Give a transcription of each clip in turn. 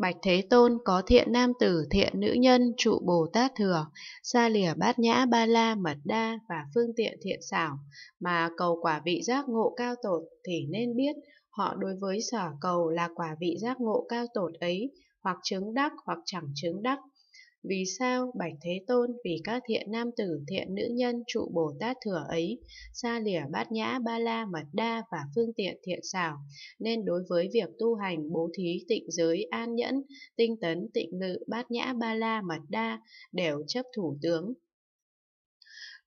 Bạch Thế Tôn có thiện nam tử, thiện nữ nhân, trụ Bồ Tát thừa, xa lìa bát nhã ba la mật đa và phương tiện thiện xảo, mà cầu quả vị giác ngộ cao tột thì nên biết họ đối với sở cầu là quả vị giác ngộ cao tột ấy, hoặc chứng đắc hoặc chẳng chứng đắc, vì sao Bạch Thế Tôn vì các thiện nam tử thiện nữ nhân trụ Bồ Tát thừa ấy, xa lìa bát nhã ba la mật đa và phương tiện thiện xảo, nên đối với việc tu hành bố thí tịnh giới an nhẫn, tinh tấn tịnh lự bát nhã ba la mật đa đều chấp thủ tướng,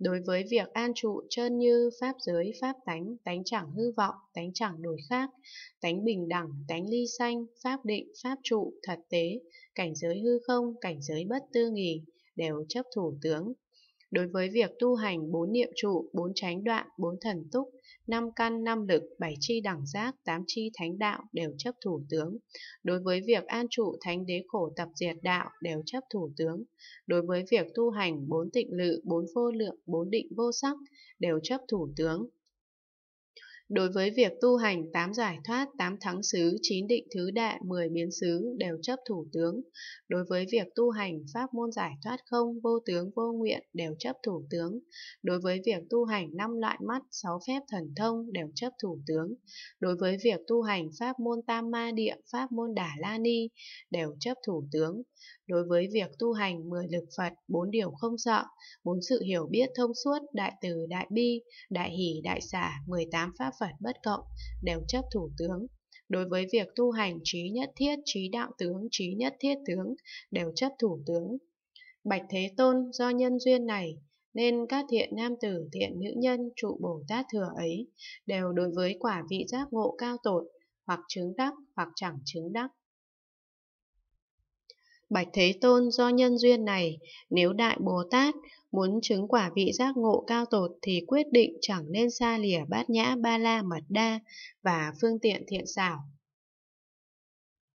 Đối với việc an trụ chân như pháp giới pháp tánh, tánh chẳng hư vọng, tánh chẳng đổi khác, tánh bình đẳng, tánh ly sanh, pháp định, pháp trụ, thật tế, cảnh giới hư không, cảnh giới bất tư nghì, đều chấp thủ tướng, Đối với việc tu hành bốn niệm trụ, bốn tránh đoạn, bốn thần túc, năm căn, năm lực, bảy chi đẳng giác, tám chi thánh đạo đều chấp thủ tướng. Đối với việc an trụ thánh đế khổ tập diệt đạo đều chấp thủ tướng. Đối với việc tu hành bốn tịnh lự, bốn vô lượng, bốn định vô sắc đều chấp thủ tướng. Đối với việc tu hành tám giải thoát, tám thắng xứ, chín định thứ đệ mười biến xứ đều chấp thủ tướng. Đối với việc tu hành pháp môn giải thoát không, vô tướng, vô nguyện đều chấp thủ tướng. Đối với việc tu hành năm loại mắt, sáu phép thần thông đều chấp thủ tướng. Đối với việc tu hành pháp môn tam ma địa, pháp môn đà la ni đều chấp thủ tướng đối với việc tu hành 10 lực Phật, bốn điều không sợ, bốn sự hiểu biết thông suốt, đại từ, đại bi, đại hỷ, đại xả, 18 pháp Phật bất cộng, đều chấp thủ tướng. Đối với việc tu hành trí nhất thiết, trí đạo tướng, trí nhất thiết tướng, đều chấp thủ tướng. Bạch Thế Tôn do nhân duyên này, nên các thiện nam tử, thiện nữ nhân, trụ Bồ Tát thừa ấy, đều đối với quả vị giác ngộ cao tội hoặc chứng đắc, hoặc chẳng chứng đắc, Bạch Thế Tôn do nhân duyên này, nếu Đại Bồ Tát muốn chứng quả vị giác ngộ cao tột thì quyết định chẳng nên xa lìa bát nhã ba la mật đa và phương tiện thiện xảo.